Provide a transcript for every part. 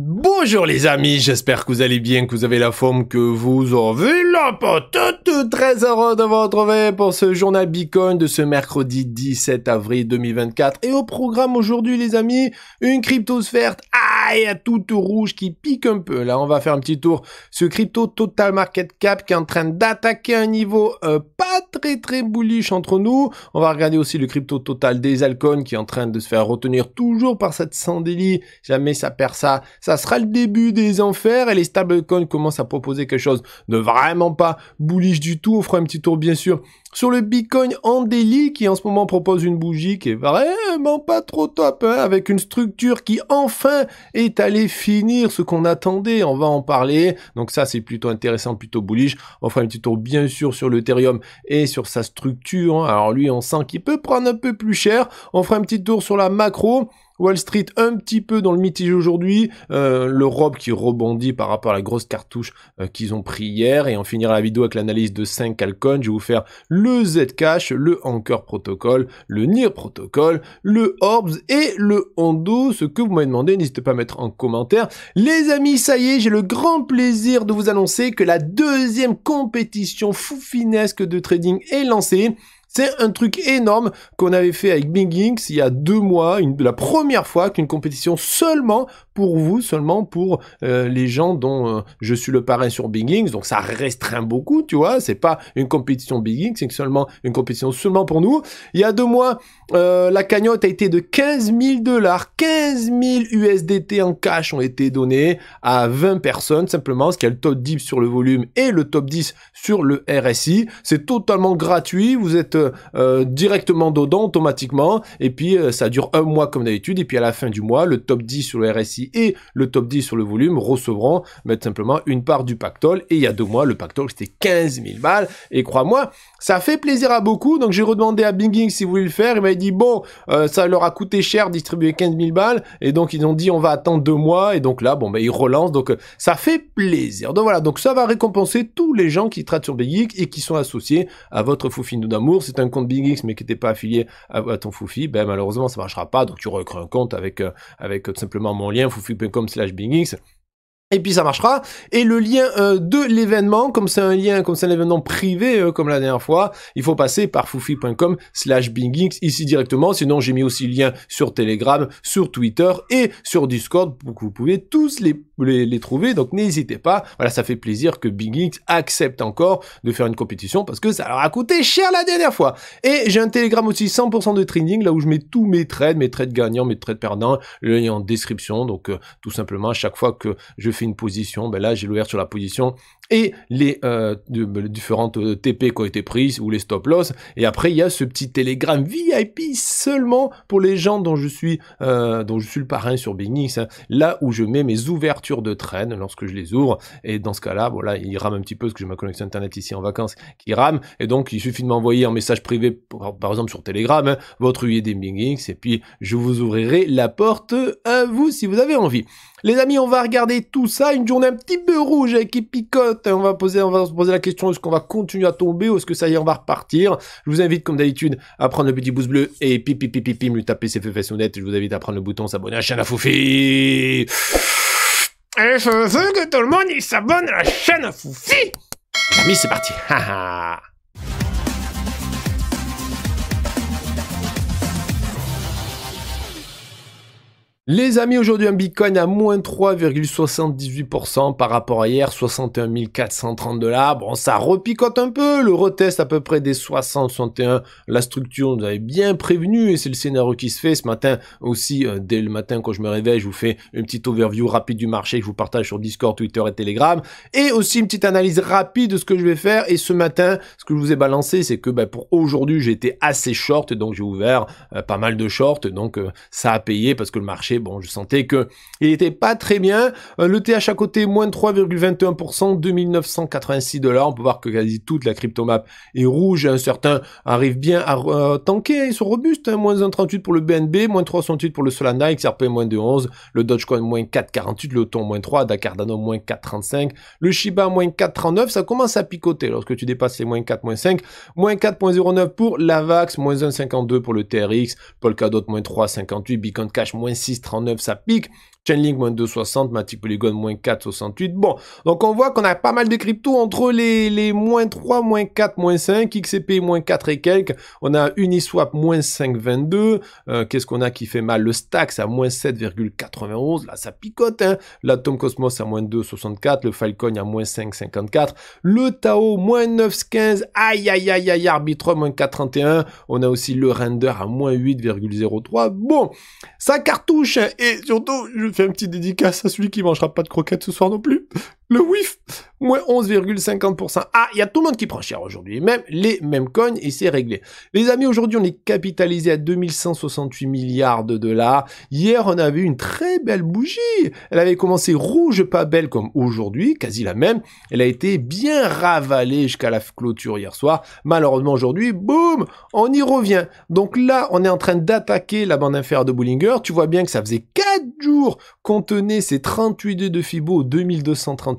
Bonjour les amis, j'espère que vous allez bien, que vous avez la forme que vous avez, la Toutes très heureux de vous retrouver pour ce journal Bitcoin de ce mercredi 17 avril 2024. Et au programme aujourd'hui les amis, une cryptosphère aïe à tout rouge qui pique un peu. Là on va faire un petit tour ce crypto total market cap qui est en train d'attaquer un niveau euh, pas très très bullish entre nous. On va regarder aussi le crypto total des altcoins qui est en train de se faire retenir toujours par cette sandélie. Jamais ça perd ça ça sera le début des enfers et les stablecoins commencent à proposer quelque chose de vraiment pas bullish du tout. On fera un petit tour bien sûr sur le Bitcoin en délit qui en ce moment propose une bougie qui est vraiment pas trop top hein, avec une structure qui enfin est allée finir ce qu'on attendait. On va en parler. Donc ça c'est plutôt intéressant, plutôt bullish. On fera un petit tour bien sûr sur l'Ethereum et sur sa structure. Hein. Alors lui on sent qu'il peut prendre un peu plus cher. On fera un petit tour sur la macro. Wall Street un petit peu dans le mitige aujourd'hui, euh, l'Europe qui rebondit par rapport à la grosse cartouche euh, qu'ils ont pris hier, et on finira la vidéo avec l'analyse de 5 Alcon, je vais vous faire le Zcash, le Anchor Protocol, le NIR Protocol, le Orbs et le Hondo, ce que vous m'avez demandé, n'hésitez pas à mettre en commentaire. Les amis, ça y est, j'ai le grand plaisir de vous annoncer que la deuxième compétition foufinesque de trading est lancée. C'est un truc énorme qu'on avait fait avec Big Inks il y a deux mois, la première fois qu'une compétition seulement pour vous, seulement pour euh, les gens dont euh, je suis le parrain sur Big Inks, donc ça restreint beaucoup, tu vois, c'est pas une compétition Big Inks, c'est seulement une compétition seulement pour nous. Il y a deux mois, euh, la cagnotte a été de 15 000 dollars, 15 000 USDT en cash ont été donnés à 20 personnes simplement, ce qui a le top 10 sur le volume et le top 10 sur le RSI. C'est totalement gratuit, vous êtes euh, directement dedans automatiquement. Et puis euh, ça dure un mois comme d'habitude. Et puis à la fin du mois, le top 10 sur le RSI et le top 10 sur le volume recevront mettre bah, simplement une part du pactole. Et il y a deux mois, le pactole c'était 15 000 balles. Et crois-moi, ça fait plaisir à beaucoup. Donc j'ai redemandé à Binging si vous voulez le faire. Il m'a dit bon, euh, ça leur a coûté cher distribuer 15 000 balles. Et donc ils ont dit on va attendre deux mois. Et donc là, bon, ben ils relancent. Donc ça fait plaisir. Donc voilà, donc ça va récompenser tous les gens qui traitent sur Binging et qui sont associés à votre Foufine d'amour c'est un compte BingX mais qui n'était pas affilié à, ton Foufi, ben, malheureusement ça ne marchera pas. Donc tu recrées un compte avec, euh, avec euh, tout simplement mon lien foufi.com slash BingX et puis ça marchera. Et le lien euh, de l'événement, comme c'est un lien, comme c'est un événement privé, euh, comme la dernière fois, il faut passer par foufi.com slash bingx ici directement. Sinon, j'ai mis aussi le lien sur Telegram, sur Twitter et sur Discord. pour que vous pouvez tous les, les, trouver. Donc n'hésitez pas. Voilà, ça fait plaisir que BingX accepte encore de faire une compétition parce que ça leur a coûté cher la dernière fois. Et j'ai un Telegram aussi 100% de trading, là où je mets tous mes trades, mes trades gagnants, mes trades perdants. Le lien en description. Donc euh, tout simplement, à chaque fois que je une position, ben là j'ai l'ouverture sur la position, et les, euh, bah, différentes euh, TP qui ont été prises ou les stop loss. Et après, il y a ce petit télégramme VIP seulement pour les gens dont je suis, euh, dont je suis le parrain sur BingX, hein. là où je mets mes ouvertures de traîne lorsque je les ouvre. Et dans ce cas-là, voilà, il rame un petit peu parce que j'ai ma connexion internet ici en vacances qui rame. Et donc, il suffit de m'envoyer un message privé, par exemple sur Telegram, hein, votre UID BingX, et puis je vous ouvrirai la porte à vous si vous avez envie. Les amis, on va regarder tout ça, une journée un petit peu rouge qui picote on va, poser, on va se poser la question est-ce qu'on va continuer à tomber ou est-ce que ça y est, on va repartir Je vous invite, comme d'habitude, à prendre le petit pouce bleu et pipi pipi pipi, me lui taper ses fesses honnêtes. Je vous invite à prendre le bouton s'abonner à la chaîne à Foufi. Et je veux que tout le monde s'abonne à la chaîne à Foufi. Amis, c'est parti. Les amis, aujourd'hui un Bitcoin à moins 3,78% par rapport à hier, 61 430 dollars. Bon, ça repicote un peu, le retest à peu près des 60-61. La structure, vous avez bien prévenu et c'est le scénario qui se fait ce matin aussi. Euh, dès le matin quand je me réveille, je vous fais une petite overview rapide du marché que je vous partage sur Discord, Twitter et Telegram. Et aussi une petite analyse rapide de ce que je vais faire. Et ce matin, ce que je vous ai balancé, c'est que ben, pour aujourd'hui, j'ai été assez short, donc j'ai ouvert euh, pas mal de shorts. Donc euh, ça a payé parce que le marché bon, je sentais que il était pas très bien. Euh, le TH à côté, moins 3,21%, 2986 dollars. On peut voir que quasi toute la cryptomap est rouge. Un certain arrive bien à euh, tanker. Ils sont robustes. Hein. moins 1,38 pour le BNB, moins 3,68 pour le Solana, XRP moins 2,11, le Dogecoin moins 4,48, le Ton moins 3, Dakardano moins 4,35, le Shiba moins 4,39. Ça commence à picoter lorsque tu dépasses les moins 4, moins 5, moins 4,09 pour l'Avax, moins 1,52 pour le TRX, Polkadot moins 3,58, Bitcoin Cash moins 6,30, 39, ça pique. Chainlink moins 2,60, Matic Polygon moins 4,68. Bon, donc on voit qu'on a pas mal de cryptos entre les, moins 3, moins 4, moins 5, XCP moins 4 et quelques. On a Uniswap moins 5,22. Euh, qu'est-ce qu'on a qui fait mal Le Stax à moins 7,91. Là, ça picote. Hein. L'Atom Cosmos à moins 2,64. Le Falcon à moins 5,54. Le Tao moins 9,15. Aïe, aïe, aïe, aïe. Arbitrum moins 4,31. On a aussi le Render à moins 8,03. Bon, ça cartouche. Hein. Et surtout, je fais un petit dédicace à celui qui mangera pas de croquettes ce soir non plus. Le WIF, moins 11,50%. Ah, il y a tout le monde qui prend cher aujourd'hui. Même les mêmes coins, et c'est réglé. Les amis, aujourd'hui, on est capitalisé à 2168 milliards de dollars. Hier, on avait une très belle bougie. Elle avait commencé rouge, pas belle comme aujourd'hui, quasi la même. Elle a été bien ravalée jusqu'à la clôture hier soir. Malheureusement, aujourd'hui, boum, on y revient. Donc là, on est en train d'attaquer la bande inférieure de Bollinger. Tu vois bien que ça faisait 4 jours qu'on tenait ces 38 de Fibo 2230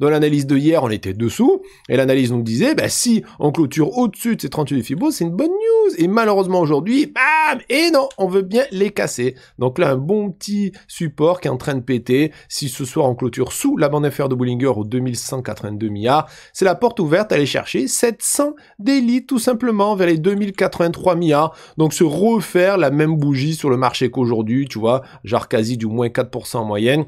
dans l'analyse de hier, on était dessous. Et l'analyse nous disait, bah, si on clôture au-dessus de ces 38 fibres, c'est une bonne news. Et malheureusement, aujourd'hui, bam! Et non, on veut bien les casser. Donc là, un bon petit support qui est en train de péter. Si ce soir, on clôture sous la bande inférieure de Bollinger aux 2182 milliards, c'est la porte ouverte à aller chercher 700 délits, tout simplement, vers les 2083 milliards. Donc se refaire la même bougie sur le marché qu'aujourd'hui, tu vois, genre quasi du moins 4% en moyenne.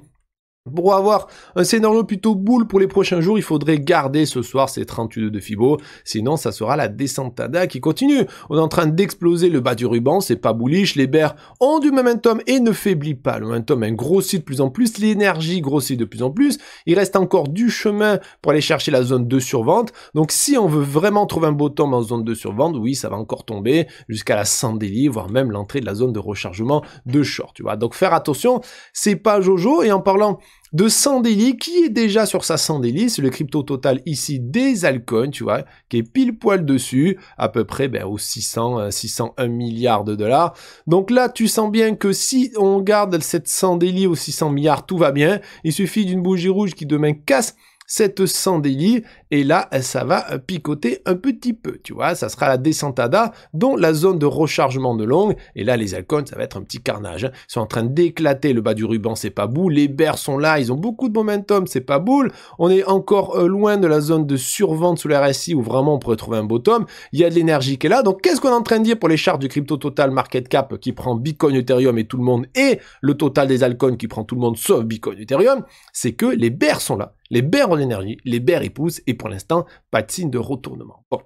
Pour avoir un scénario plutôt boule pour les prochains jours, il faudrait garder ce soir ces 32 de Fibo, sinon ça sera la descente TADA qui continue. On est en train d'exploser le bas du ruban, c'est pas bullish, les bears ont du momentum et ne faiblit pas. Le momentum grossit de plus en plus, l'énergie grossit de plus en plus, il reste encore du chemin pour aller chercher la zone de survente, donc si on veut vraiment trouver un beau temps en zone de survente, oui ça va encore tomber jusqu'à la 100 voire même l'entrée de la zone de rechargement de short, tu vois. Donc faire attention, c'est pas Jojo, et en parlant de délits, qui est déjà sur sa délits, c'est le crypto total ici des altcoins, tu vois, qui est pile poil dessus, à peu près ben, aux 600, 601 euh, milliards de dollars. Donc là, tu sens bien que si on garde cette délits aux 600 milliards, tout va bien. Il suffit d'une bougie rouge qui demain casse cette délit et là, ça va picoter un petit peu, tu vois, ça sera la descentada dont la zone de rechargement de longue, et là, les alcoons, ça va être un petit carnage, hein. ils sont en train d'éclater le bas du ruban, c'est pas boule, les bears sont là, ils ont beaucoup de momentum, c'est pas boule, on est encore euh, loin de la zone de survente sous la RSI, où vraiment on pourrait trouver un bottom, il y a de l'énergie qui est là, donc qu'est-ce qu'on est en train de dire pour les charts du crypto total market cap qui prend Bitcoin, Ethereum et tout le monde, et le total des alcools qui prend tout le monde sauf Bitcoin, Ethereum, c'est que les bears sont là. Les Bears ont l'énergie, les Bears y et pour l'instant, patine de retournement. Bon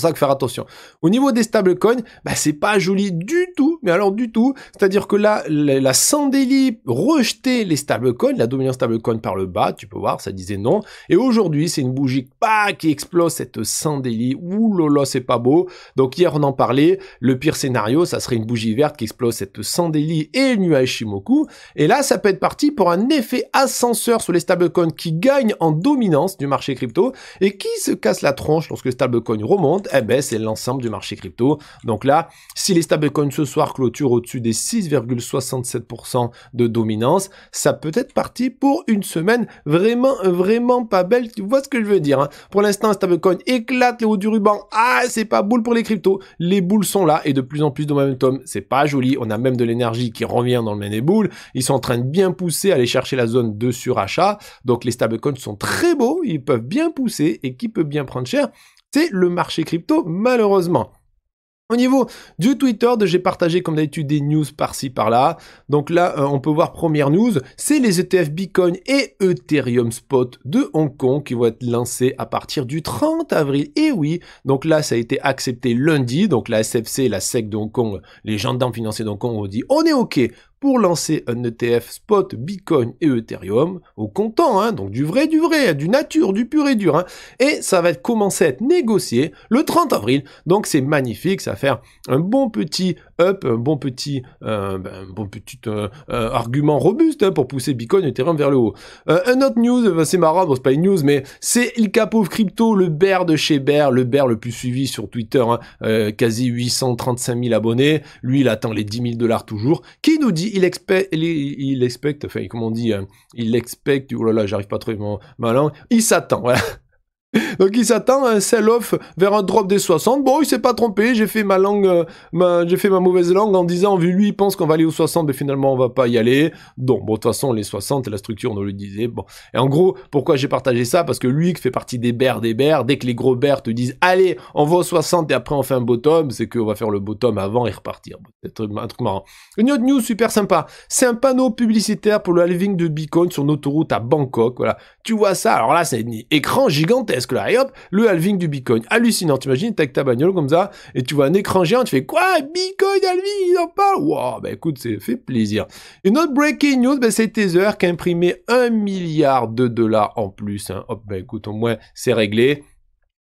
ça que faire attention. Au niveau des stablecoins, bah, c'est pas joli du tout, mais alors du tout. C'est-à-dire que là, la, la Sandeli rejetait les stablecoins, la dominance stablecoin par le bas, tu peux voir, ça disait non. Et aujourd'hui, c'est une bougie qui explose cette Sandeli. Ouh là là, c'est pas beau. Donc hier, on en parlait. Le pire scénario, ça serait une bougie verte qui explose cette Sandeli et le nuage Shimoku. Et là, ça peut être parti pour un effet ascenseur sur les stablecoins qui gagnent en dominance du marché crypto et qui se casse la tronche lorsque les stablecoins remontent eh ben, c'est l'ensemble du marché crypto. Donc là, si les stablecoins ce soir clôturent au-dessus des 6,67% de dominance, ça peut être parti pour une semaine vraiment, vraiment pas belle. Tu vois ce que je veux dire hein? Pour l'instant, stablecoin éclate les hauts du ruban. Ah, c'est pas boule pour les cryptos. Les boules sont là et de plus en plus de momentum. C'est pas joli. On a même de l'énergie qui revient dans le main et boules. Ils sont en train de bien pousser, aller chercher la zone de surachat. Donc les stablecoins sont très beaux. Ils peuvent bien pousser et qui peut bien prendre cher c'est le marché crypto, malheureusement. Au niveau du Twitter, j'ai partagé comme d'habitude des news par-ci par-là. Donc là, euh, on peut voir première news, c'est les ETF Bitcoin et Ethereum Spot de Hong Kong qui vont être lancés à partir du 30 avril. Et oui, donc là, ça a été accepté lundi. Donc la SFC, la SEC de Hong Kong, les gendarmes financiers de Hong Kong ont dit on est OK pour lancer un ETF spot Bitcoin et Ethereum au comptant, hein, donc du vrai, du vrai, du nature, du pur et dur. Hein. et ça va commencer à être négocié le 30 avril. Donc c'est magnifique, ça va faire un bon petit un bon petit, euh, ben, bon petit euh, euh, argument robuste hein, pour pousser Bitcoin et Ethereum vers le haut. un autre news, ben, c'est marrant, c'est pas une news, mais c'est Il Capo Crypto, le bear de chez Bear, le bear le plus suivi sur Twitter, hein, quasi 835 000 abonnés. Lui, il attend les 10 000 dollars toujours. Qui nous dit, il, expect, il, il expecte, enfin, comment on dit, il expecte, oh là là, j'arrive pas trouver mon malin, il s'attend, voilà. Donc il s'attend à un sell-off vers un drop des 60. Bon, il s'est pas trompé, j'ai fait ma langue, euh, j'ai fait ma mauvaise langue en disant, vu lui, il pense qu'on va aller aux 60, mais finalement on va pas y aller. Donc, bon, de toute façon, les 60, la structure, on le disait. Bon. Et en gros, pourquoi j'ai partagé ça Parce que lui, qui fait partie des bears des bears, dès que les gros bears te disent, allez, on va aux 60 et après on fait un bottom, c'est qu'on va faire le bottom avant et repartir. C'est un truc marrant. Une autre news super sympa. C'est un panneau publicitaire pour le living de Bitcoin sur une autoroute à Bangkok. Voilà. Tu vois ça Alors là, c'est un écran gigantesque parce que là, et hop, le halving du Bitcoin. Hallucinant, t'imagines, t'as ta bagnole comme ça, et tu vois un écran géant, tu fais quoi Bitcoin, halving, ils en parlent Waouh, bah écoute, c'est fait plaisir. Une autre breaking news, bah, c'est Tether qui a imprimé un milliard de dollars en plus. Hein. Hop, bah écoute, au moins, c'est réglé.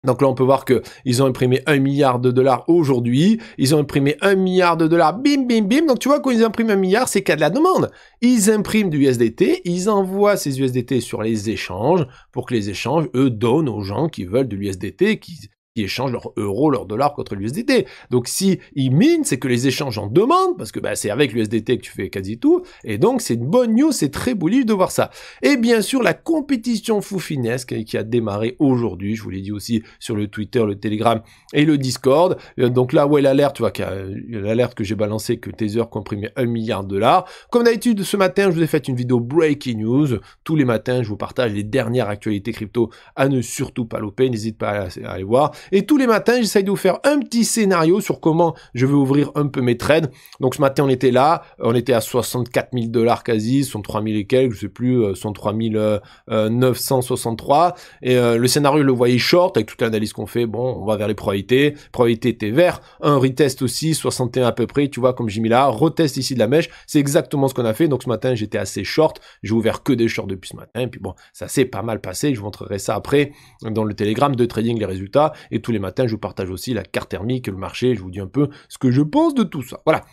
Donc là, on peut voir qu'ils ont imprimé un milliard de dollars aujourd'hui. Ils ont imprimé un milliard de dollars, bim, bim, bim. Donc tu vois, quand ils impriment un milliard, c'est qu'il y a de la demande. Ils impriment du USDT, ils envoient ces USDT sur les échanges pour que les échanges, eux, donnent aux gens qui veulent de l'USDT, qui échangent leur euro, leur dollar contre l'USDT. Donc si ils minent, c'est que les échanges en demandent, parce que bah, c'est avec l'USDT que tu fais quasi tout, et donc c'est une bonne news, c'est très bullish de voir ça. Et bien sûr, la compétition foufinesque qui a démarré aujourd'hui, je vous l'ai dit aussi sur le Twitter, le Telegram et le Discord. Euh, donc là, où est l'alerte, tu vois, euh, l'alerte que j'ai balancée que Tether comprimait un milliard de dollars. Comme d'habitude, ce matin, je vous ai fait une vidéo breaking news. Tous les matins, je vous partage les dernières actualités crypto à ne surtout pas louper. N'hésite pas à aller voir. Et tous les matins, j'essaye de vous faire un petit scénario sur comment je vais ouvrir un peu mes trades. Donc ce matin, on était là, on était à 64 000 dollars quasi, sont 000 et quelques, je sais plus, sont euh, 963. Euh, euh, et le scénario, le voyez short, avec toute l'analyse qu'on fait, bon, on va vers les probabilités. Probabilité était vert, un retest aussi, 61 à peu près, tu vois, comme j'ai mis là, retest ici de la mèche, c'est exactement ce qu'on a fait. Donc ce matin, j'étais assez short, j'ai ouvert que des shorts depuis ce matin, et puis bon, ça s'est pas mal passé, je vous montrerai ça après dans le télégramme de Trading les résultats. Et tous les matins, je vous partage aussi la carte thermique, le marché, je vous dis un peu ce que je pense de tout ça. Voilà.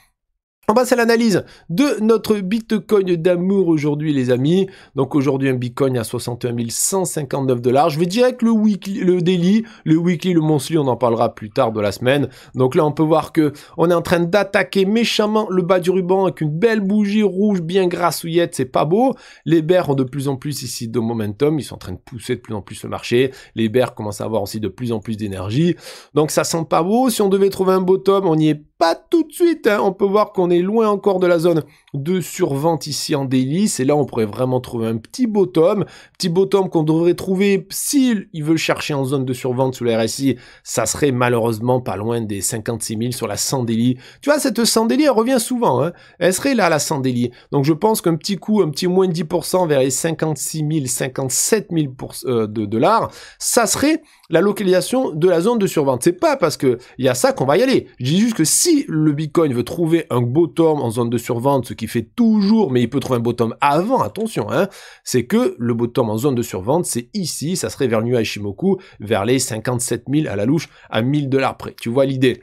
On passe à l'analyse de notre Bitcoin d'amour aujourd'hui, les amis. Donc aujourd'hui, un Bitcoin à 61 159 dollars. Je vais direct le weekly, le daily, le weekly, le monthly, on en parlera plus tard de la semaine. Donc là, on peut voir que on est en train d'attaquer méchamment le bas du ruban avec une belle bougie rouge bien grassouillette. C'est pas beau. Les bears ont de plus en plus ici de momentum. Ils sont en train de pousser de plus en plus le marché. Les bears commencent à avoir aussi de plus en plus d'énergie. Donc ça sent pas beau. Si on devait trouver un bottom, on y est pas tout de suite. Hein. On peut voir qu'on est loin encore de la zone de survente ici en délice. Et là, on pourrait vraiment trouver un petit bottom. Petit bottom qu'on devrait trouver s'il il veut chercher en zone de survente sous la RSI. Ça serait malheureusement pas loin des 56 000 sur la délit, Tu vois, cette Sandélie, elle revient souvent. Hein. Elle serait là, la Sandélie. Donc, je pense qu'un petit coup, un petit moins de 10% vers les 56 000, 57 000 de dollars, ça serait la localisation de la zone de survente. C'est pas parce que il y a ça qu'on va y aller. Je dis juste que si le Bitcoin veut trouver un bottom en zone de survente, ce qui fait toujours, mais il peut trouver un bottom avant, attention, hein, c'est que le bottom en zone de survente, c'est ici, ça serait vers le nuage Shimoku, vers les 57 000 à la louche, à 1000 dollars près. Tu vois l'idée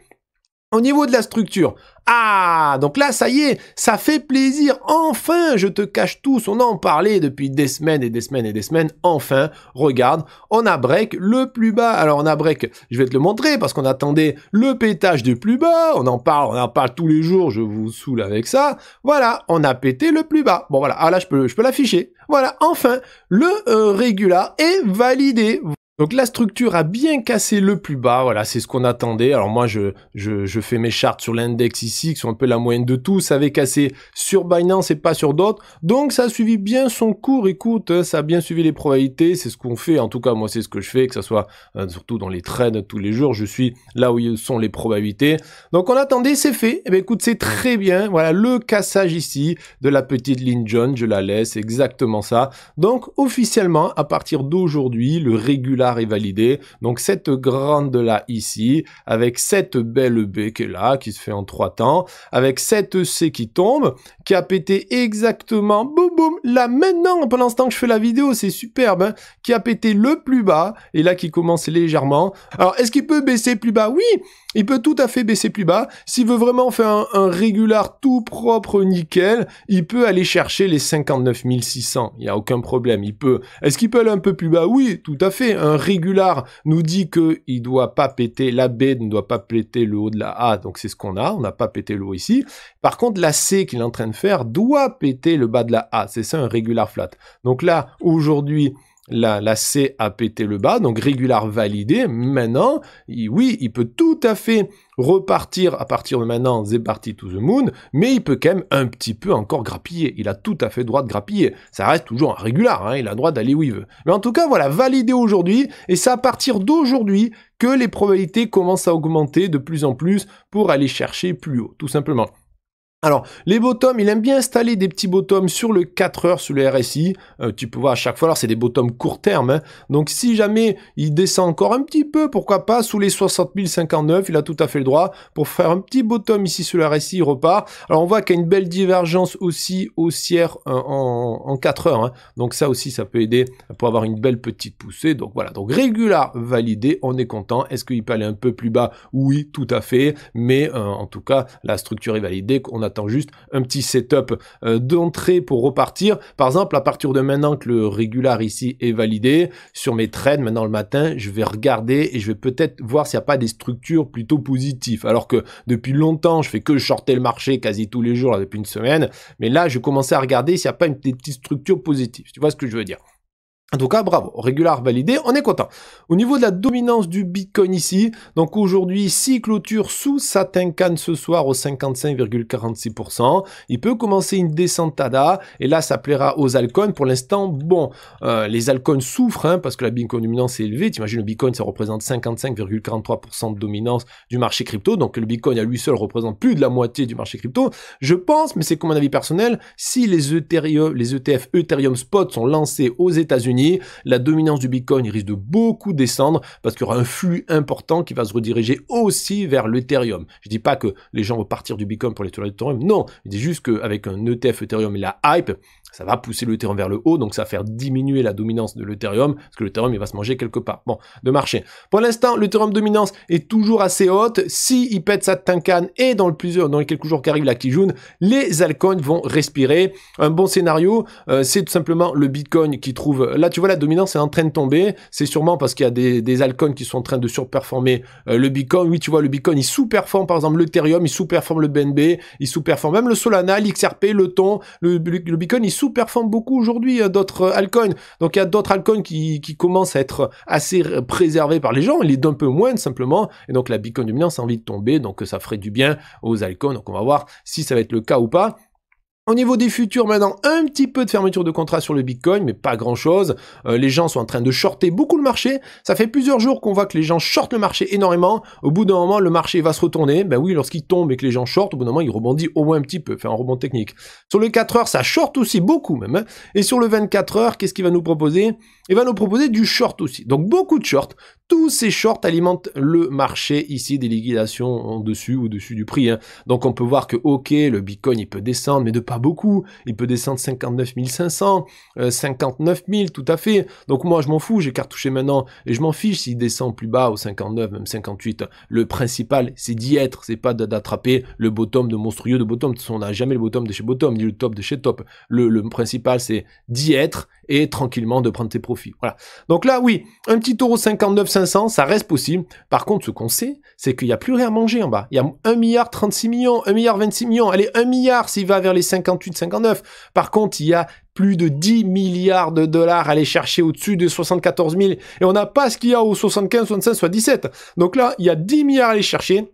au niveau de la structure, ah, donc là, ça y est, ça fait plaisir. Enfin, je te cache tous, on en parlait depuis des semaines et des semaines et des semaines. Enfin, regarde, on a break le plus bas. Alors, on a break, je vais te le montrer parce qu'on attendait le pétage du plus bas. On en parle, on en parle tous les jours, je vous saoule avec ça. Voilà, on a pété le plus bas. Bon, voilà, ah là, je peux, je peux l'afficher. Voilà, enfin, le euh, régula est validé. Donc la structure a bien cassé le plus bas, voilà, c'est ce qu'on attendait. Alors moi, je, je, fais mes chartes sur l'index ici, qui sont un peu la moyenne de tout, ça avait cassé sur Binance et pas sur d'autres. Donc ça a suivi bien son cours, écoute, hein, ça a bien suivi les probabilités, c'est ce qu'on fait, en tout cas moi c'est ce que je fais, que ce soit euh, surtout dans les trades tous les jours, je suis là où sont les probabilités. Donc on attendait, c'est fait, eh ben, écoute, c'est très bien, voilà, le cassage ici de la petite ligne John. je la laisse, exactement ça. Donc officiellement, à partir d'aujourd'hui, le régulateur est validé. Donc cette grande là ici, avec cette belle B qui est là, qui se fait en trois temps, avec cette C qui tombe, qui a pété exactement, boum boum, là maintenant, pendant ce temps que je fais la vidéo, c'est superbe, hein, qui a pété le plus bas, et là qui commence légèrement. Alors est-ce qu'il peut baisser plus bas Oui, il peut tout à fait baisser plus bas. S'il veut vraiment faire un, un régular tout propre, nickel, il peut aller chercher les 59 600. Il n'y a aucun problème. Il peut. Est-ce qu'il peut aller un peu plus bas Oui, tout à fait. Un hein un régular nous dit qu'il il doit pas péter la B, ne doit pas péter le haut de la A, donc c'est ce qu'on a, on n'a pas pété le haut ici. Par contre, la C qu'il est en train de faire doit péter le bas de la A, c'est ça un régular flat. Donc là, aujourd'hui, la, C a pété le bas, donc régular validé. Maintenant, oui, il peut tout à fait repartir à partir de maintenant, c'est parti to the moon, mais il peut quand même un petit peu encore grappiller. Il a tout à fait droit de grappiller. Ça reste toujours un régular, hein, il a droit d'aller où il veut. Mais en tout cas, voilà, validé aujourd'hui, et c'est à partir d'aujourd'hui que les probabilités commencent à augmenter de plus en plus pour aller chercher plus haut, tout simplement. Alors, les bottoms, il aime bien installer des petits bottoms sur le 4 heures, sur le RSI. Euh, tu peux voir à chaque fois, alors c'est des bottoms court terme. Hein. Donc, si jamais il descend encore un petit peu, pourquoi pas, sous les 60 059, il a tout à fait le droit pour faire un petit bottom ici sur le RSI, il repart. Alors, on voit qu'il y a une belle divergence aussi haussière euh, en, en, 4 heures. Hein. Donc, ça aussi, ça peut aider pour avoir une belle petite poussée. Donc, voilà. Donc, régular, validé, on est content. Est-ce qu'il peut aller un peu plus bas Oui, tout à fait. Mais, euh, en tout cas, la structure est validée. On a juste un petit setup euh, d'entrée pour repartir. Par exemple, à partir de maintenant que le régular ici est validé, sur mes trades maintenant le matin, je vais regarder et je vais peut-être voir s'il n'y a pas des structures plutôt positives. Alors que depuis longtemps, je fais que shorter le marché quasi tous les jours depuis une semaine. Mais là, je commencer à regarder s'il n'y a pas une petite structure positive. Tu vois ce que je veux dire en tout cas, bravo, régular validé, on est content. Au niveau de la dominance du Bitcoin ici, donc aujourd'hui, si clôture sous sa tincane ce soir au 55,46%, il peut commencer une descente descentada, et là, ça plaira aux altcoins. Pour l'instant, bon, euh, les altcoins souffrent, hein, parce que la Bitcoin dominance est élevée. T'imagines, le Bitcoin, ça représente 55,43% de dominance du marché crypto, donc le Bitcoin à lui seul représente plus de la moitié du marché crypto. Je pense, mais c'est comme mon avis personnel, si les, Ethereum, les ETF Ethereum Spot sont lancés aux États-Unis, la dominance du Bitcoin risque de beaucoup descendre parce qu'il y aura un flux important qui va se rediriger aussi vers l'Ethereum. Je dis pas que les gens vont partir du Bitcoin pour les non, je dis juste qu'avec un ETF Ethereum et la hype, ça va pousser l'Ethereum vers le haut, donc ça va faire diminuer la dominance de l'Ethereum, parce que l'Ethereum, il va se manger quelque part. Bon, de marché. Pour l'instant, l'Ethereum dominance est toujours assez haute. Si il pète sa Tincane et dans, le plusieurs, dans les quelques jours qui arrivent la Kijun, les altcoins vont respirer. Un bon scénario, euh, c'est tout simplement le Bitcoin qui trouve... Là, tu vois, la dominance est en train de tomber. C'est sûrement parce qu'il y a des, des, qui sont en train de surperformer euh, le Bitcoin. Oui, tu vois, le Bitcoin, il sous-performe, par exemple, l'Ethereum, il sous-performe le BNB, il sous-performe même le Solana, l'XRP, le TON. Le, Bitcoin, il sous performe beaucoup aujourd'hui euh, d'autres euh, altcoins. Donc il y a d'autres altcoins qui, qui commencent à être assez préservés par les gens, il est d'un peu moins simplement. Et donc la Bitcoin dominance a envie de tomber, donc ça ferait du bien aux alcools Donc on va voir si ça va être le cas ou pas. Au niveau des futurs maintenant, un petit peu de fermeture de contrat sur le Bitcoin, mais pas grand-chose. Euh, les gens sont en train de shorter beaucoup le marché. Ça fait plusieurs jours qu'on voit que les gens shortent le marché énormément. Au bout d'un moment, le marché va se retourner. Ben oui, lorsqu'il tombe et que les gens shortent, au bout d'un moment, il rebondit au moins un petit peu, fait un rebond technique. Sur le 4 heures, ça short aussi beaucoup même. Hein. Et sur le 24 heures, qu'est-ce qu'il va nous proposer Il va nous proposer du short aussi. Donc beaucoup de shorts. Tous ces shorts alimentent le marché ici, des liquidations en dessus ou au dessus du prix. Hein. Donc on peut voir que ok, le Bitcoin il peut descendre, mais de beaucoup, il peut descendre 59 500, 59 000, tout à fait. Donc moi, je m'en fous, j'ai cartouché maintenant, et je m'en fiche s'il descend plus bas, au 59, même 58. Le principal, c'est d'y être, c'est pas d'attraper le bottom de monstrueux de bottom. De toute on n'a jamais le bottom de chez bottom, ni le top de chez top. Le, le principal, c'est d'y être et tranquillement de prendre tes profits. Voilà. Donc là, oui, un petit euro 59 500, ça reste possible. Par contre, ce qu'on sait, c'est qu'il n'y a plus rien à manger en bas. Il y a 1 milliard 36 millions, 1 milliard 26 millions, allez, 1 milliard s'il va vers les 58, 59. Par contre, il y a plus de 10 milliards de dollars à aller chercher au-dessus de 74 000 et on n'a pas ce qu'il y a au 75, 65, soit 17. Donc là, il y a 10 milliards à aller chercher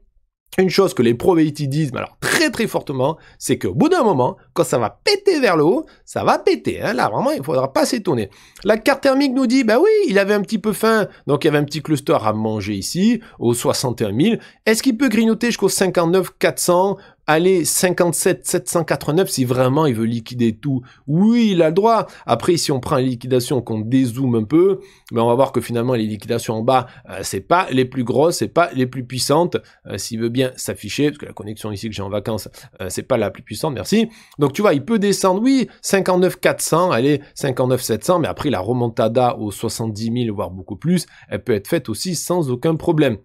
une chose que les pro-VIT disent, mais alors très très fortement, c'est qu'au bout d'un moment, quand ça va péter vers le haut, ça va péter. Hein. là, vraiment, il ne faudra pas s'étonner. La carte thermique nous dit, bah oui, il avait un petit peu faim, donc il y avait un petit cluster à manger ici, au 61 000. Est-ce qu'il peut grignoter jusqu'au 59 400 Allez, 57 789 si vraiment il veut liquider tout. Oui, il a le droit. Après, si on prend les liquidations, qu'on dézoome un peu, mais ben, on va voir que finalement les liquidations en bas, euh, c'est pas les plus grosses, c'est pas les plus puissantes. Euh, s'il veut bien s'afficher, parce que la connexion ici que j'ai en vacances, euh, c'est pas la plus puissante, merci. Donc tu vois, il peut descendre, oui, 59 400, allez, 59 700, mais après la remontada aux 70 000, voire beaucoup plus, elle peut être faite aussi sans aucun problème.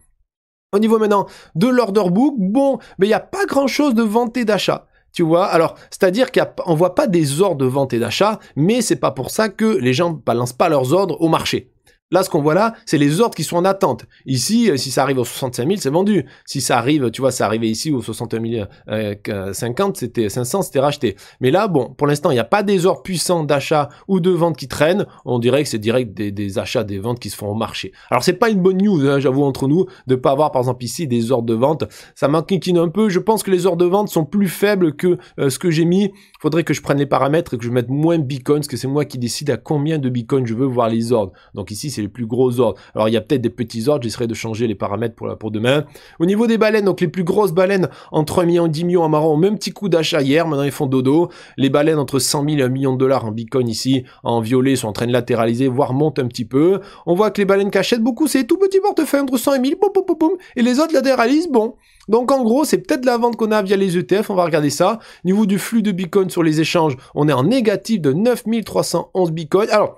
Au niveau maintenant de l'order book, bon, mais il n'y a pas grand chose de vente et d'achat. Tu vois, alors, c'est-à-dire qu'on voit pas des ordres de vente et d'achat, mais c'est pas pour ça que les gens ne balancent pas leurs ordres au marché. Là, ce qu'on voit là, c'est les ordres qui sont en attente. Ici, euh, si ça arrive aux 65 000, c'est vendu. Si ça arrive, tu vois, ça arrivait ici aux 61 50, euh, euh, c'était 500, c'était racheté. Mais là, bon, pour l'instant, il n'y a pas des ordres puissants d'achat ou de vente qui traînent. On dirait que c'est direct des, achats, des ventes qui se font au marché. Alors, c'est pas une bonne news, hein, j'avoue, entre nous, de pas avoir, par exemple, ici, des ordres de vente. Ça m'inquiète un peu. Je pense que les ordres de vente sont plus faibles que ce que j'ai mis. Il Faudrait que je prenne les paramètres et que je mette moins bitcoins, parce que c'est moi qui décide à combien de bitcoins je veux voir les ordres. Donc ici, c'est les plus gros ordres. Alors il y a peut-être des petits ordres, j'essaierai de changer les paramètres pour, pour demain. Au niveau des baleines, donc les plus grosses baleines entre 1 million et 10 millions en marron, même petit coup d'achat hier, maintenant ils font dodo. Les baleines entre 100 000 et 1 million de dollars en bitcoin ici, en violet, sont en train de latéraliser, voire montent un petit peu. On voit que les baleines qu'achètent beaucoup, c'est tout petit portefeuille entre 100 et 1000, boum, et les autres latéralisent, bon. Donc en gros, c'est peut-être la vente qu'on a via les ETF, on va regarder ça. Niveau du flux de bitcoin sur les échanges, on est en négatif de 9311 bitcoin. Alors,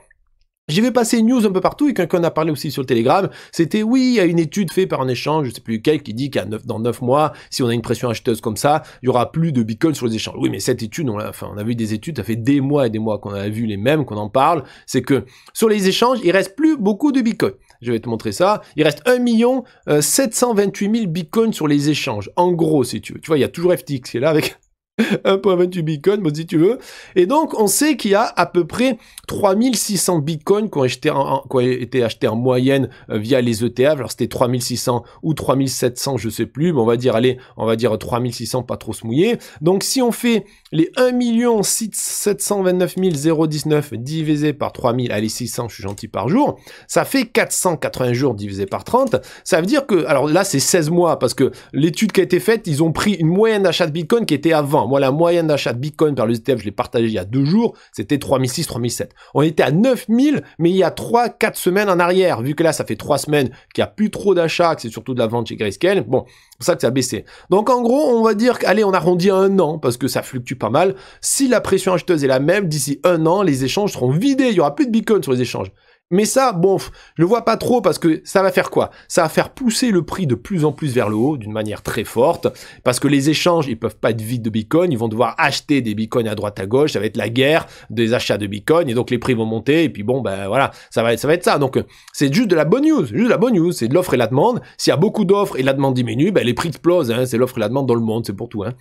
J'y vais passer une news un peu partout et quelqu'un a parlé aussi sur le Telegram. C'était oui, il y a une étude faite par un échange, je sais plus lequel, qui dit qu'à 9, dans 9 mois, si on a une pression acheteuse comme ça, il y aura plus de bitcoin sur les échanges. Oui, mais cette étude, on a, enfin, on a vu des études, ça fait des mois et des mois qu'on a vu les mêmes, qu'on en parle. C'est que sur les échanges, il reste plus beaucoup de bitcoin. Je vais te montrer ça. Il reste 1 million 728 euh, mille bitcoins sur les échanges. En gros, si tu veux. Tu vois, il y a toujours FTX qui est là avec 1.28 bitcoin, moi, si tu veux. Et donc, on sait qu'il y a à peu près 3600 bitcoins qui ont, qui ont été achetés en moyenne euh, via les ETA. Alors, c'était 3600 ou 3700, je sais plus, mais on va dire, allez, on va dire 3600, pas trop se mouiller. Donc, si on fait les 1 729 019 divisé par 3000, allez, 600, je suis gentil par jour, ça fait 480 jours divisé par 30. Ça veut dire que, alors là, c'est 16 mois parce que l'étude qui a été faite, ils ont pris une moyenne d'achat de bitcoin qui était avant. Moi, la moyenne d'achat de Bitcoin par le ETF, je l'ai partagé il y a deux jours, c'était 3006, 3007. On était à 9000, mais il y a 3, 4 semaines en arrière. Vu que là, ça fait 3 semaines qu'il n'y a plus trop d'achats, que c'est surtout de la vente chez Grayscale. Bon, c'est pour ça que ça a baissé. Donc, en gros, on va dire allez, on arrondit un an parce que ça fluctue pas mal. Si la pression acheteuse est la même, d'ici un an, les échanges seront vidés. Il y aura plus de Bitcoin sur les échanges. Mais ça, bon, je le vois pas trop parce que ça va faire quoi Ça va faire pousser le prix de plus en plus vers le haut d'une manière très forte parce que les échanges, ils peuvent pas être vides de bitcoin, ils vont devoir acheter des bitcoins à droite à gauche, ça va être la guerre des achats de bitcoin et donc les prix vont monter et puis bon ben voilà, ça va être ça va ça. Donc c'est juste de la bonne news, juste de la bonne news, c'est de l'offre et la demande. S'il y a beaucoup d'offres et la demande diminue, ben les prix explosent hein, c'est l'offre et la demande dans le monde, c'est pour tout hein.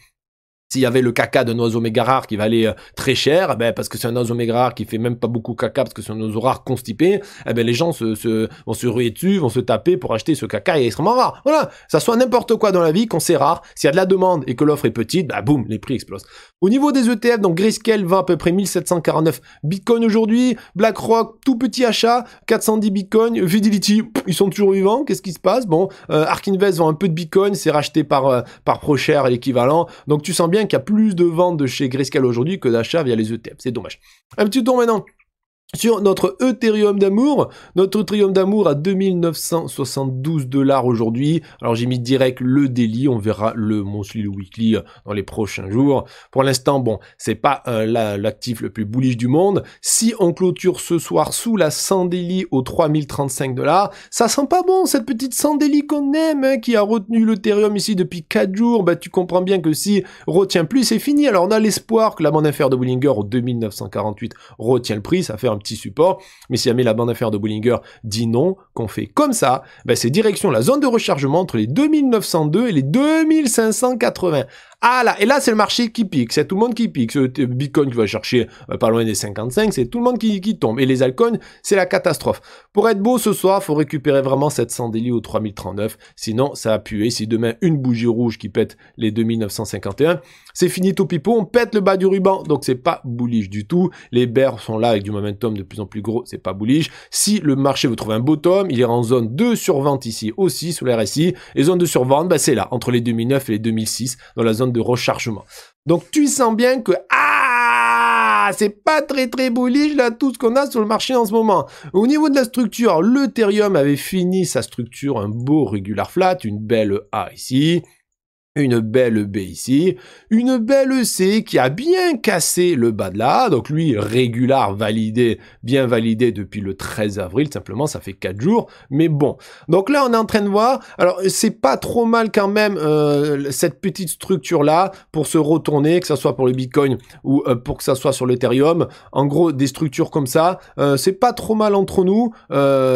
S'il y avait le caca d'un oiseau méga rare qui valait euh, très cher, eh ben, parce que c'est un oiseau méga rare qui fait même pas beaucoup caca parce que c'est un oiseau rare constipé, eh ben les gens se, vont se ruer dessus, vont se taper pour acheter ce caca extrêmement rare. Voilà, ça soit n'importe quoi dans la vie, qu'on c'est rare, s'il y a de la demande et que l'offre est petite, bah boum, les prix explosent. Au niveau des ETF, donc Grayscale va à peu près 1749 Bitcoin aujourd'hui, BlackRock, tout petit achat, 410 Bitcoin, Fidelity, ils sont toujours vivants, qu'est-ce qui se passe Bon, euh, Ark vend un peu de Bitcoin, c'est racheté par, euh, par Procher l'équivalent, donc tu sens bien qu'il a plus de ventes de chez Griscal aujourd'hui que d'achats via les ETF. C'est dommage. Un petit tour maintenant sur notre Ethereum d'amour, notre Ethereum d'amour à 2972 dollars aujourd'hui. Alors j'ai mis direct le daily, on verra le monthly, le weekly euh, dans les prochains jours. Pour l'instant, bon, c'est pas euh, l'actif le plus bullish du monde. Si on clôture ce soir sous la 100 daily aux 3035 dollars, ça sent pas bon cette petite 100 daily qu'on aime, hein, qui a retenu l'Ethereum ici depuis 4 jours. Bah tu comprends bien que si retient plus, c'est fini. Alors on a l'espoir que la affaire de Bollinger au 2948 retient le prix, ça fait un support. Mais si jamais la bande d'affaires de Bollinger dit non, qu'on fait comme ça, ben c'est direction la zone de rechargement entre les 2902 et les 2580. Ah là, et là c'est le marché qui pique, c'est tout le monde qui pique. Ce Bitcoin qui va chercher euh, pas loin des 55, c'est tout le monde qui, tombe. Et les altcoins, c'est la catastrophe. Pour être beau ce soir, faut récupérer vraiment 700 délits au 3039, sinon ça a pué. Si demain une bougie rouge qui pète les 2951, c'est fini tout pipo, on pète le bas du ruban, donc c'est pas bullish du tout. Les bears sont là avec du momentum de plus en plus gros, c'est pas bullish. Si le marché vous trouve un bottom, il est en zone de survente ici aussi sous la RSI. Et zone de survente, bah, c'est là, entre les 2009 et les 2006, dans la zone de rechargement. Donc tu sens bien que... Ah, c'est pas très très bullish là tout ce qu'on a sur le marché en ce moment. Au niveau de la structure, l'Ethereum avait fini sa structure, un beau regular flat, une belle A ici, une belle B ici, une belle C qui a bien cassé le bas de là, donc lui régular, validé, bien validé depuis le 13 avril, simplement ça fait 4 jours, mais bon. Donc là on est en train de voir, alors c'est pas trop mal quand même euh, cette petite structure là pour se retourner, que ça soit pour le Bitcoin ou euh, pour que ça soit sur l'Ethereum, en gros des structures comme ça, euh, c'est pas trop mal entre nous,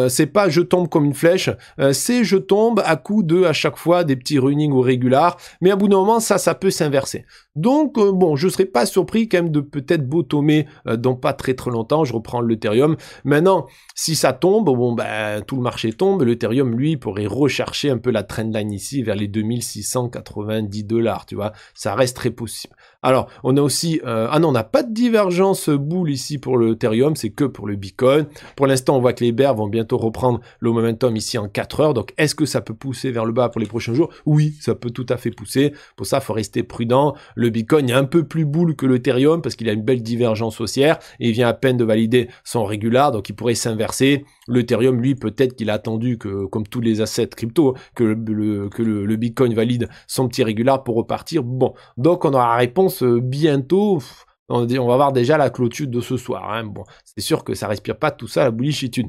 c'est pas je tombe comme une flèche, c'est je tombe à coup de à chaque fois des petits runnings ou régulars, mais à bout d'un moment, ça, ça peut s'inverser. Donc, euh, bon, je ne serais pas surpris quand même de peut-être bottomer euh, dans pas très très longtemps. Je reprends l'Ethereum. Maintenant, si ça tombe, bon, ben, tout le marché tombe. L'Ethereum, lui, pourrait rechercher un peu la trendline ici vers les 2690 dollars, tu vois. Ça reste très possible. Alors, on a aussi... Euh, ah non, on n'a pas de divergence euh, boule ici pour le Ethereum, c'est que pour le Bitcoin. Pour l'instant, on voit que les bears vont bientôt reprendre le momentum ici en 4 heures. Donc, est-ce que ça peut pousser vers le bas pour les prochains jours Oui, ça peut tout à fait pousser. Pour ça, il faut rester prudent. Le Bitcoin est un peu plus boule que le Ethereum parce qu'il a une belle divergence haussière et il vient à peine de valider son régular, donc il pourrait s'inverser. L'Ethereum, lui, peut-être qu'il a attendu que, comme tous les assets crypto, que le, que le, Bitcoin valide son petit régular pour repartir. Bon, donc on aura la réponse euh, bientôt. On va voir déjà la clôture de ce soir. Hein. Bon, c'est sûr que ça respire pas tout ça, la bullishitude.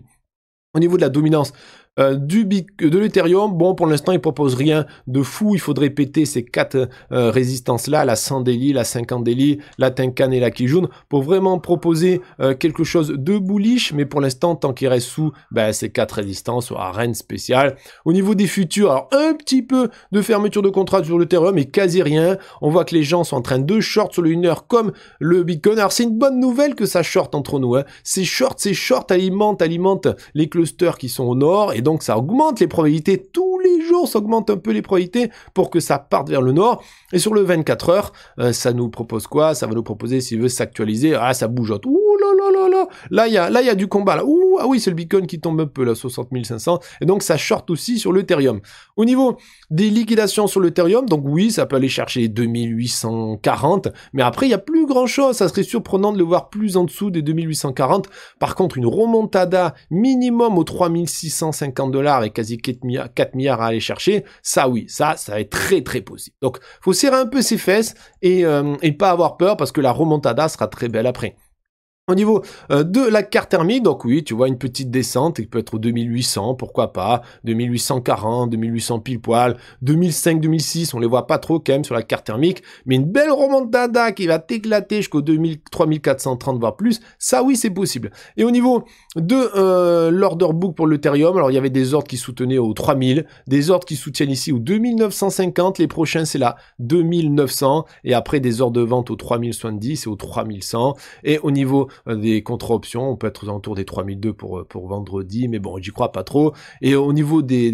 Au niveau de la dominance, euh, du de l'Ethereum, bon, pour l'instant, il propose rien de fou. Il faudrait péter ces quatre euh, résistances-là, la 100 délit la 50 délit la Tenkan et la Kijun, pour vraiment proposer euh, quelque chose de bullish. Mais pour l'instant, tant qu'il reste sous ben, ces quatre résistances, rien de spécial Au niveau des futurs, un petit peu de fermeture de contrat sur l'Ethereum, mais quasi rien. On voit que les gens sont en train de short sur le 1 comme le Bitcoin. Alors c'est une bonne nouvelle que ça short entre nous. Hein. C'est Ces shorts, short, alimente, alimente les clusters qui sont au nord et donc donc ça augmente les probabilités tout s'augmente un peu les probabilités pour que ça parte vers le nord. Et sur le 24 heures, euh, ça nous propose quoi Ça va nous proposer, s'il veut s'actualiser, ah, ça bouge. ou là là là là Là, il y là, y a du combat. Là. ah oui, c'est le beacon qui tombe un peu, là, 60 500. Et donc, ça short aussi sur l'Ethereum. Au niveau des liquidations sur l'Ethereum, donc oui, ça peut aller chercher 2840, mais après, il n'y a plus grand-chose. Ça serait surprenant de le voir plus en dessous des 2840. Par contre, une remontada minimum aux 3650 dollars et quasi 4 milliards, 4 milliards à aller chercher, ça oui, ça, ça va être très très possible. Donc, faut serrer un peu ses fesses et, ne euh, et pas avoir peur parce que la remontada sera très belle après. Au niveau euh, de la carte thermique, donc oui, tu vois une petite descente qui peut être au 2800, pourquoi pas, 2840, 2800 pile poil, 2005, 2006, on les voit pas trop quand même sur la carte thermique, mais une belle remontada qui va t'éclater jusqu'au 3430 voire plus, ça oui c'est possible. Et au niveau de euh, l'order book pour l'Ethereum, alors il y avait des ordres qui soutenaient au 3000, des ordres qui soutiennent ici au 2950, les prochains c'est là, 2900, et après des ordres de vente au 3070 et au 3100, et au niveau euh, des contre-options, on peut être autour des 3002 pour, euh, pour vendredi, mais bon, j'y crois pas trop. Et au niveau euh, des,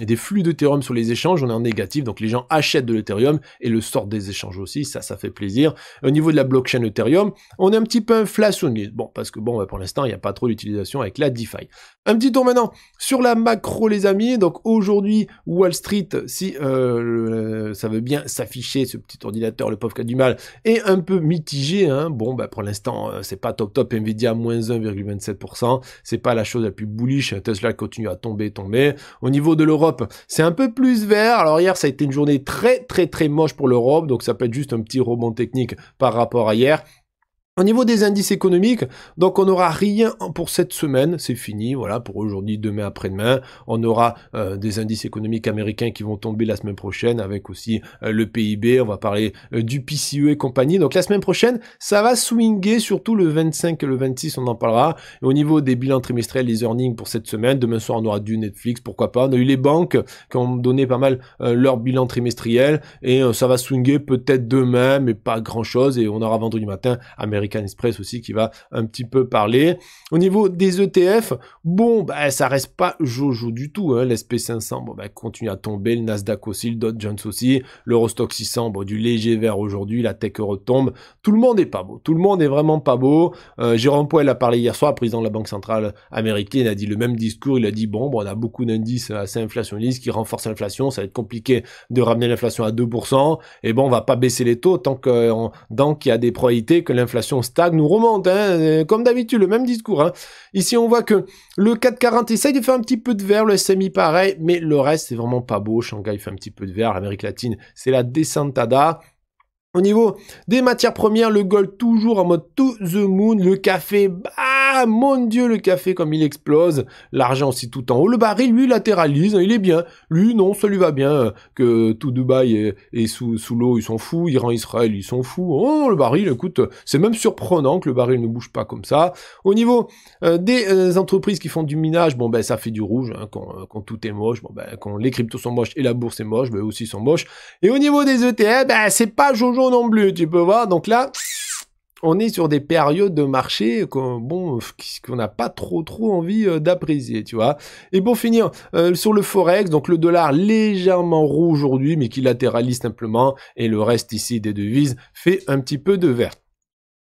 des, flux d'Ethereum sur les échanges, on est en négatif, donc les gens achètent de l'Ethereum et le sort des échanges aussi, ça, ça fait plaisir. Au niveau de la blockchain Ethereum, on est un petit peu inflationné bon, parce que bon, bah, pour l'instant, il n'y a pas trop d'utilisation avec la DeFi. Un petit tour maintenant sur la macro, les amis. Donc aujourd'hui, Wall Street, si ça veut bien s'afficher, ce petit ordinateur, le pauvre qui du mal, est un peu mitigé. Hein. Bon, bah, pour l'instant, c'est pas top top. Nvidia moins 1,27%. C'est pas la chose la plus bullish. Tesla continue à tomber, tomber. Au niveau de l'Europe, c'est un peu plus vert. Alors hier, ça a été une journée très très très moche pour l'Europe. Donc ça peut être juste un petit rebond technique par rapport à hier. Au niveau des indices économiques, donc on n'aura rien pour cette semaine, c'est fini, voilà, pour aujourd'hui, demain, après-demain. On aura euh, des indices économiques américains qui vont tomber la semaine prochaine avec aussi euh, le PIB, on va parler euh, du PCE et compagnie. Donc la semaine prochaine, ça va swinguer, surtout le 25 et le 26, on en parlera. Et au niveau des bilans trimestriels, les earnings pour cette semaine, demain soir on aura du Netflix, pourquoi pas. On a eu les banques qui ont donné pas mal leur bilan trimestriel et ça va swinguer peut-être demain, mais pas grand-chose et on aura vendredi matin américain Express aussi qui va un petit peu parler. Au niveau des ETF, bon, ben ça reste pas jojo du tout. Hein. L'SP500 bon, bah, continue à tomber, le Nasdaq aussi, le Dow Jones aussi, l'Eurostock 600, bon, du léger vert aujourd'hui, la tech retombe. Tout le monde n'est pas beau, tout le monde n'est vraiment pas beau. Euh, Jérôme Poel a parlé hier soir, président de la Banque Centrale Américaine, a dit le même discours, il a dit, bon, on a beaucoup d'indices assez inflationnistes qui renforcent l'inflation, ça va être compliqué de ramener l'inflation à 2%, et bon, on va pas baisser les taux tant que, tant qu'il y a des probabilités que l'inflation stagne ou remonte, hein, euh, comme d'habitude, le même discours. Hein. Ici, on voit que le 440 essaye de faire un petit peu de vert, le SMI pareil, mais le reste, c'est vraiment pas beau. Shanghai fait un petit peu de vert, l'Amérique latine, c'est la descentada. Au niveau des matières premières, le gold toujours en mode to the moon, le café, bah mon dieu le café comme il explose, l'argent aussi tout en haut, le baril lui latéralise, hein, il est bien, lui non, ça lui va bien, hein, que tout Dubaï est, sous, sous l'eau, ils sont fous, Iran, Israël, ils sont fous, oh le baril, écoute, c'est même surprenant que le baril ne bouge pas comme ça. Au niveau euh, des euh, entreprises qui font du minage, bon ben ça fait du rouge, hein, euh, quand, tout est moche, bon ben quand les cryptos sont moches et la bourse est moche, ben aussi sont moches. Et au niveau des ETF, ben c'est pas jojo non plus, tu peux voir. Donc là, on est sur des périodes de marché qu'on bon, euh, qu'on n'a pas trop trop envie euh, d'apprécier, tu vois. Et pour finir, euh, sur le forex, donc le dollar légèrement roux aujourd'hui, mais qui latéralise simplement, et le reste ici des devises fait un petit peu de vert.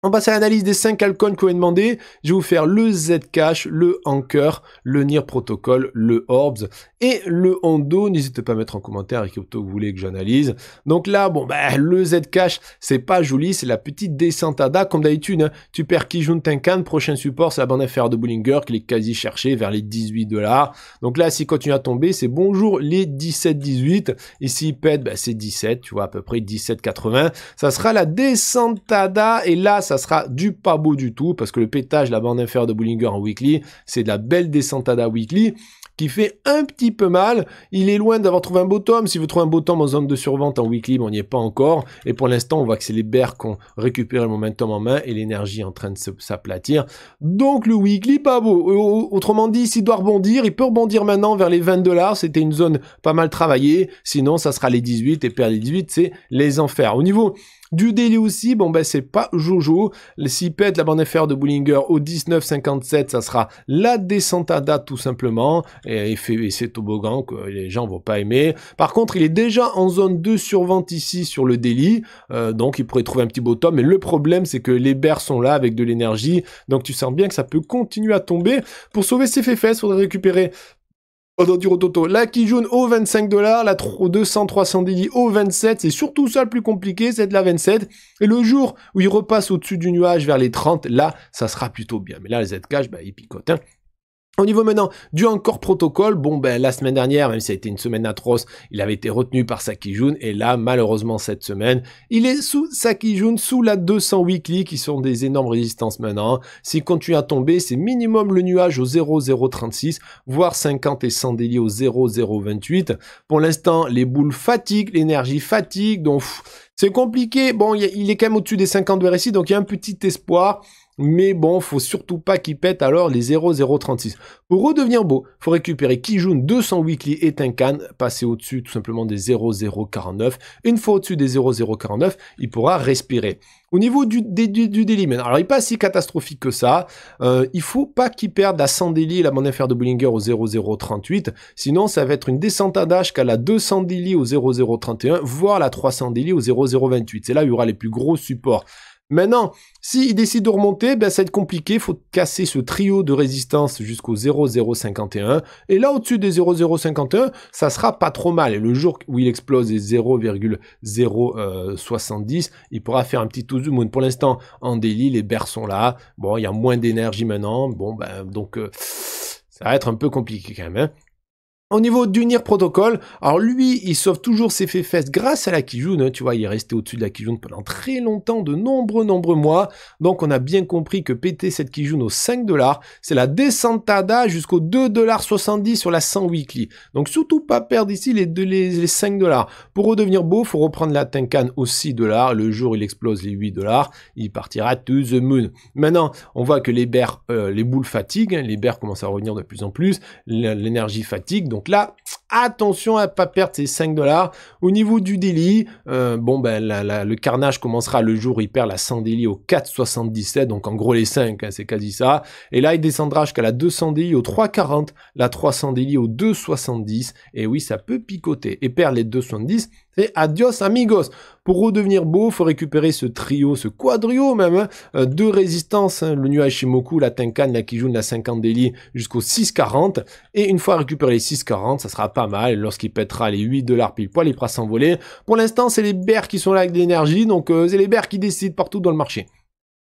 On passe à l'analyse des 5 altcoins qu'on a demandé. Je vais vous faire le Zcash, le Anchor, le NIR Protocol, le Orbs et le Hondo. N'hésitez pas à mettre en commentaire les crypto que vous voulez que j'analyse. Donc là, bon, bah, le Zcash, c'est pas joli, c'est la petite descente à da, comme d'habitude. Hein, tu perds Kijun Tinkan. prochain support, c'est la bande affaire de Bullinger, qui est quasi cherchée vers les 18 dollars. Donc là, s'il continue à tomber, c'est bonjour les 17-18. Ici, s'il pète, bah, c'est 17, tu vois, à peu près 17-80, Ça sera la descente à et là, ça sera du pas beau du tout, parce que le pétage la bande inférieure de Bullinger en weekly, c'est de la belle la weekly, qui fait un petit peu mal. Il est loin d'avoir trouvé un tome, Si vous trouvez un bottom en zone de survente en weekly, on n'y est pas encore. Et pour l'instant, on voit que c'est les bears qui ont récupéré le momentum en main et l'énergie en train de s'aplatir. Donc le weekly, pas beau. Euh, autrement dit, s'il doit rebondir, il peut rebondir maintenant vers les 20 dollars. C'était une zone pas mal travaillée. Sinon, ça sera les 18 et perdre les 18, c'est les enfers. Au niveau du daily aussi, bon ben c'est pas Jojo. s'il pète la bande FR de Bullinger au 19,57, ça sera la descente à date tout simplement. Et, c'est toboggan que les gens vont pas aimer. Par contre, il est déjà en zone 2 survente ici sur le daily. Euh, donc il pourrait trouver un petit bottom. Mais le problème, c'est que les bears sont là avec de l'énergie. Donc tu sens bien que ça peut continuer à tomber. Pour sauver ses fesses, faudrait récupérer Toto. La jaune au 25 dollars, la 200 300 Dili au 27, c'est surtout ça le plus compliqué, c'est de la 27. Et le jour où il repasse au-dessus du nuage vers les 30, là, ça sera plutôt bien. Mais là, les Zcash, bah, ils hein. Au niveau maintenant du encore protocole, bon ben la semaine dernière, même si ça a été une semaine atroce, il avait été retenu par Saki et là malheureusement cette semaine, il est sous Saki Jun, sous la 200 weekly qui sont des énormes résistances maintenant. S'il continue à tomber, c'est minimum le nuage au 0036, voire 50 et 100 délits au 0028. Pour l'instant, les boules fatiguent, l'énergie fatigue, donc c'est compliqué. Bon, il est quand même au-dessus des 50 de RSI, donc il y a un petit espoir. Mais bon, faut surtout pas qu'il pète alors les 0,036. Pour redevenir beau, il faut récupérer Kijun 200 weekly et Tenkan, passer au-dessus tout simplement des 0,049. Une fois au-dessus des 0,049, il pourra respirer. Au niveau du, du, du, alors il n'est pas si catastrophique que ça. Euh, il ne faut pas qu'il perde à 100 daily la monnaie affaire de Bullinger au 0,038. Sinon, ça va être une descente à dash qu'à la 200 daily au 0,031, voire la 300 daily au 0,028. C'est là où il y aura les plus gros supports. Maintenant, s'il décide de remonter, ben, ça va être compliqué. Il faut casser ce trio de résistance jusqu'au 0,051. Et là, au-dessus des 0,051, ça sera pas trop mal. Et le jour où il explose les euh, 0,070, il pourra faire un petit tout zoom. Pour l'instant, en délit, les berres sont là. Bon, il y a moins d'énergie maintenant. Bon, ben, donc, euh, ça va être un peu compliqué quand même. Hein. Au niveau d'Unir Protocole, alors lui, il sauve toujours ses fesses grâce à la Kijun. Hein, tu vois, il est resté au-dessus de la Kijun pendant très longtemps, de nombreux, nombreux mois. Donc, on a bien compris que péter cette Kijun aux 5 dollars, c'est la descentada jusqu'aux 2,70$ sur la 100 weekly. Donc, surtout pas perdre ici les, 5 dollars. Pour redevenir beau, faut reprendre la Tenkan aux 6 dollars. Le jour, il explose les 8 dollars. Il partira to the moon. Maintenant, on voit que les, bears, euh, les boules fatiguent. Hein, les bears commencent à revenir de plus en plus. L'énergie fatigue. Donc, donc là, attention à pas perdre ces 5 dollars. Au niveau du délit, euh, bon ben le carnage commencera le jour où il perd la 100 délit au 4,77, donc en gros les 5, hein, c'est quasi ça. Et là il descendra jusqu'à la 200 délit au 3,40, la 300 délit au 2,70. Et oui, ça peut picoter. Et perdre les 2,70, Et adios amigos. Pour redevenir beau, faut récupérer ce trio, ce quadrio même, hein, euh, résistances, hein. le nuage Shimoku, la Tenkan, la Kijun, la 50 délit jusqu'au 6,40. Et une fois récupéré les 6,40, ça sera pas mal. Lorsqu'il pètera les 8 dollars pile poil, il pourra s'envoler. Pour l'instant, c'est les bears qui sont là avec de l'énergie, donc euh, c'est les bears qui décident partout dans le marché.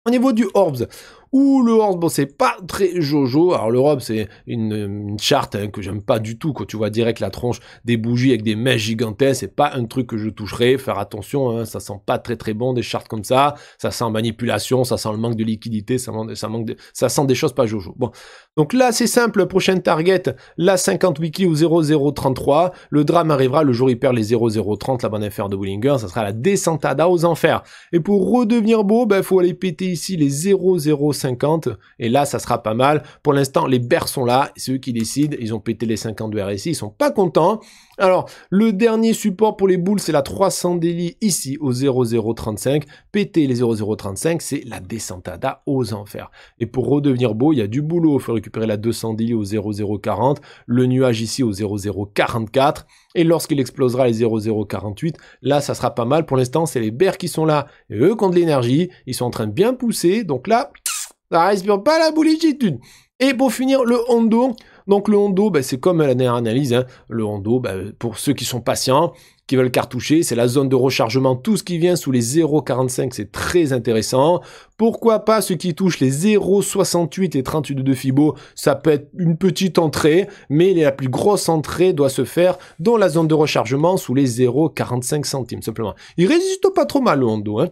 Au niveau du Orbs, ou le horse, bon, c'est pas très jojo. Alors, l'Europe, c'est une, charte hein, que j'aime pas du tout. Quand tu vois direct la tronche des bougies avec des mèches gigantesques, c'est pas un truc que je toucherai. Faire attention, hein, ça sent pas très très bon des chartes comme ça. Ça sent manipulation, ça sent le manque de liquidité, ça, manque ça sent des choses pas jojo. Bon. Donc là, c'est simple. Prochaine target, la 50 weekly ou 0033. Le drame arrivera le jour il perd les 0030, la bonne affaire de Bollinger. Ça sera la descentada aux enfers. Et pour redevenir beau, il ben, faut aller péter ici les 005 et là, ça sera pas mal. Pour l'instant, les bears sont là, c'est eux qui décident, ils ont pété les 50 de RSI, ils sont pas contents. Alors, le dernier support pour les boules, c'est la 300 délit ici au 0035. Péter les 0035, c'est la descentada aux enfers. Et pour redevenir beau, il y a du boulot. Il faut récupérer la 200 délit au 0040, le nuage ici au 0044. Et lorsqu'il explosera les 0048, là, ça sera pas mal. Pour l'instant, c'est les bears qui sont là. Et eux qui ont de l'énergie. Ils sont en train de bien pousser. Donc là, ça respire pas la bulligitude. Et pour finir, le Hondo. Donc le Hondo, bah, c'est comme la dernière analyse. Hein. Le Hondo, bah, pour ceux qui sont patients, qui veulent cartoucher, c'est la zone de rechargement. Tout ce qui vient sous les 0,45, c'est très intéressant. Pourquoi pas ceux qui touchent les 0,68 et 38 de Fibo Ça peut être une petite entrée, mais la plus grosse entrée doit se faire dans la zone de rechargement sous les 0,45 centimes, simplement. Il résiste pas trop mal, le Hondo. Hein.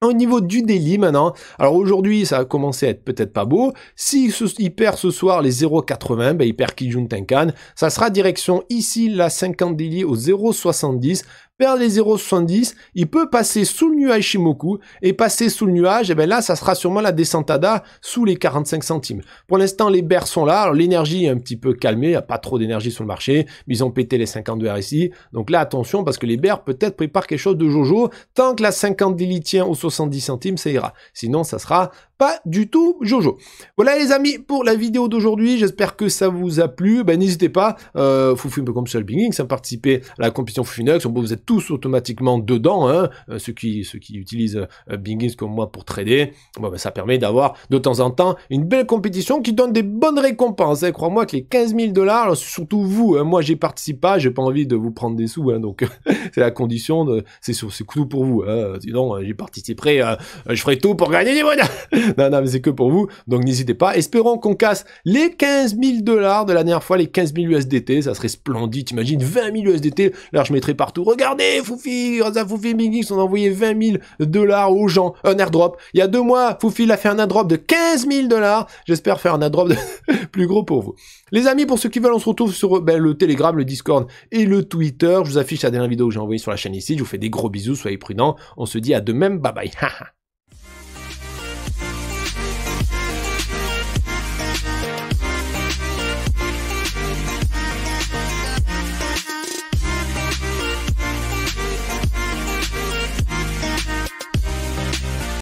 Au niveau du daily maintenant, alors aujourd'hui ça a commencé à être peut-être pas beau. S'il il perd ce soir les 0,80, ben il perd Kijun Tenkan. Ça sera direction ici la 50 daily au 0,70 vers les 0,70, il peut passer sous le nuage Shimoku, et passer sous le nuage, et eh bien là, ça sera sûrement la descentada sous les 45 centimes. Pour l'instant, les bears sont là, l'énergie est un petit peu calmée, il n'y a pas trop d'énergie sur le marché, mais ils ont pété les 52 RSI, donc là, attention, parce que les bears peut-être préparent quelque chose de jojo, tant que la 50 tient aux 70 centimes, ça ira. Sinon, ça sera pas du tout Jojo. Voilà les amis pour la vidéo d'aujourd'hui, j'espère que ça vous a plu, ben n'hésitez pas, euh, peu comme sur le ça participer à la compétition bon vous êtes tous automatiquement dedans, hein. euh, ceux, qui, ceux qui utilisent Bingings euh, comme moi pour trader, Bon ben, ça permet d'avoir de temps en temps une belle compétition qui donne des bonnes récompenses, Et hein. crois-moi que les 15 000 dollars, surtout vous, hein. moi j'y participe pas, j'ai pas envie de vous prendre des sous, donc c'est la condition, de... c'est tout pour vous, sinon euh, j'y participerai, je ferai tout pour gagner des bonnes non, non, mais c'est que pour vous. Donc n'hésitez pas. Espérons qu'on casse les 15 000 dollars de la dernière fois, les 15 000 USDT. Ça serait splendide. T'imagines 20 000 USDT. Là, je mettrai partout. Regardez, Foufi, ça Foufi Mingix, on a envoyé 20 000 dollars aux gens. Un airdrop. Il y a deux mois, Foufi, a fait un airdrop de 15 000 dollars. J'espère faire un airdrop de... plus gros pour vous. Les amis, pour ceux qui veulent, on se retrouve sur ben, le Telegram, le Discord et le Twitter. Je vous affiche la dernière vidéo que j'ai envoyée sur la chaîne ici. Je vous fais des gros bisous. Soyez prudents. On se dit à demain. Bye bye.